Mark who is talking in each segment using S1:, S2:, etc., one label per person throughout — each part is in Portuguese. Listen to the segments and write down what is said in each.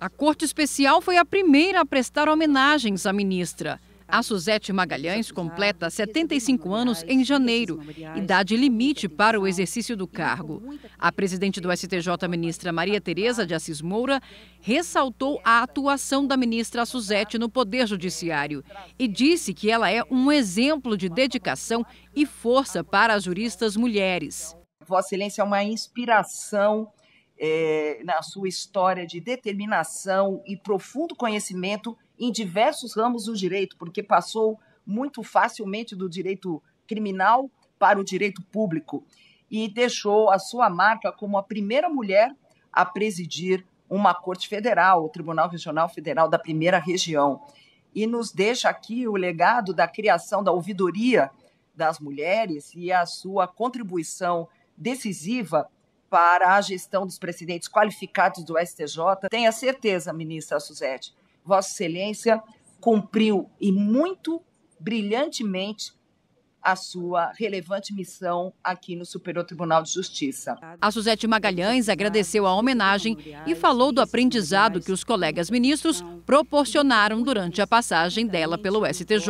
S1: A Corte Especial foi a primeira a prestar homenagens à ministra. A Suzete Magalhães completa 75 anos em janeiro, idade limite para o exercício do cargo. A presidente do STJ, ministra Maria Tereza de Assis Moura, ressaltou a atuação da ministra Suzete no Poder Judiciário e disse que ela é um exemplo de dedicação e força para as juristas mulheres. Vossa Excelência é uma inspiração é, na sua história de
S2: determinação e profundo conhecimento em diversos ramos do direito, porque passou muito facilmente do direito criminal para o direito público e deixou a sua marca como a primeira mulher a presidir uma corte federal, o Tribunal Regional Federal da Primeira Região. E nos deixa aqui o legado da criação da ouvidoria das mulheres e a sua contribuição decisiva para a gestão dos presidentes qualificados do STJ. Tenha certeza, ministra Suzete, Vossa Excelência cumpriu e muito brilhantemente a sua relevante missão aqui no Superior Tribunal de Justiça.
S1: A Suzete Magalhães agradeceu a homenagem e falou do aprendizado que os colegas ministros proporcionaram durante a passagem dela pelo STJ.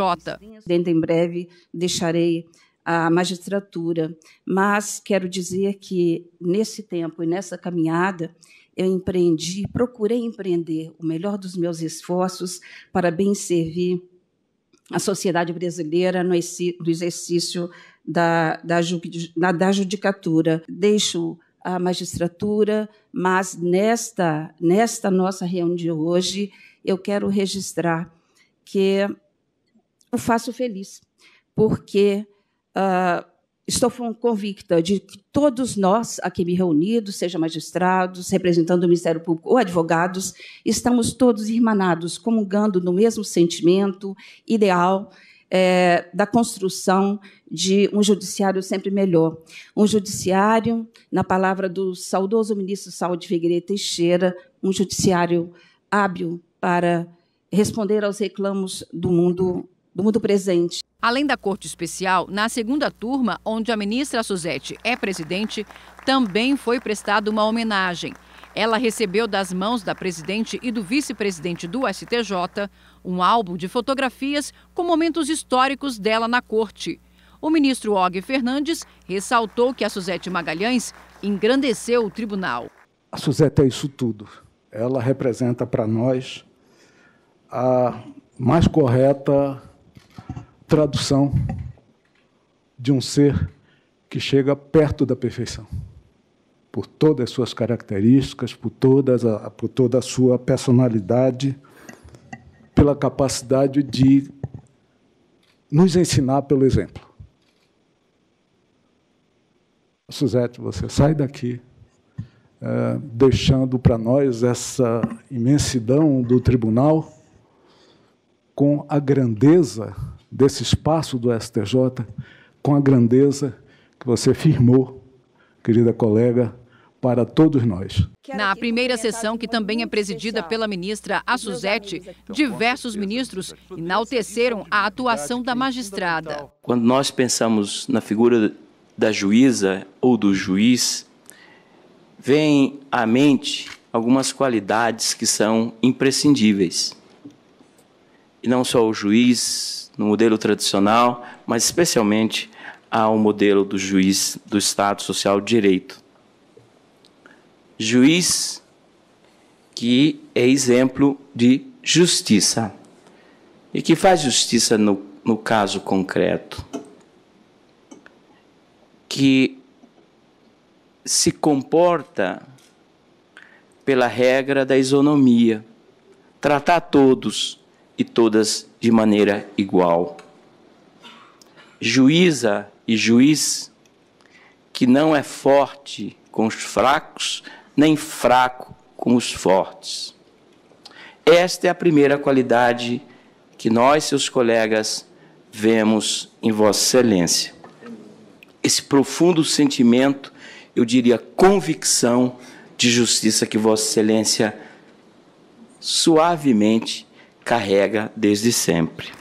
S3: Dentro em breve deixarei a magistratura, mas quero dizer que nesse tempo e nessa caminhada eu empreendi, procurei empreender o melhor dos meus esforços para bem servir a sociedade brasileira no exercício da, da, da judicatura. Deixo a magistratura, mas nesta, nesta nossa reunião de hoje eu quero registrar que o faço feliz, porque ah, estou convicta de que todos nós aqui reunidos, seja magistrados, representando o Ministério Público ou advogados, estamos todos irmanados, comungando no mesmo sentimento ideal é, da construção de um judiciário sempre melhor. Um judiciário, na palavra do saudoso ministro Saúde Figueiredo Teixeira, um judiciário hábil para responder aos reclamos do mundo do mundo
S1: presente. Além da Corte Especial, na segunda turma, onde a ministra Suzete é presidente, também foi prestada uma homenagem. Ela recebeu das mãos da presidente e do vice-presidente do STJ um álbum de fotografias com momentos históricos dela na corte. O ministro Og Fernandes ressaltou que a Suzete Magalhães engrandeceu o tribunal.
S4: A Suzete é isso tudo. Ela representa para nós a mais correta tradução de um ser que chega perto da perfeição, por todas as suas características, por, todas a, por toda a sua personalidade, pela capacidade de nos ensinar pelo exemplo. Suzette, você sai daqui é, deixando para nós essa imensidão do tribunal com a grandeza desse espaço do STJ com a grandeza que você firmou, querida colega, para todos nós.
S1: Na primeira sessão, que também é presidida pela ministra Assuzete, então, diversos ministros enalteceram a atuação da magistrada.
S5: Quando nós pensamos na figura da juíza ou do juiz, vem à mente algumas qualidades que são imprescindíveis e não só o juiz no modelo tradicional, mas especialmente ao modelo do juiz do Estado Social de Direito. Juiz que é exemplo de justiça e que faz justiça no, no caso concreto, que se comporta pela regra da isonomia, tratar todos e todas de maneira igual. Juíza e juiz que não é forte com os fracos, nem fraco com os fortes. Esta é a primeira qualidade que nós, seus colegas, vemos em Vossa Excelência. Esse profundo sentimento, eu diria convicção de justiça que Vossa Excelência suavemente carrega desde sempre.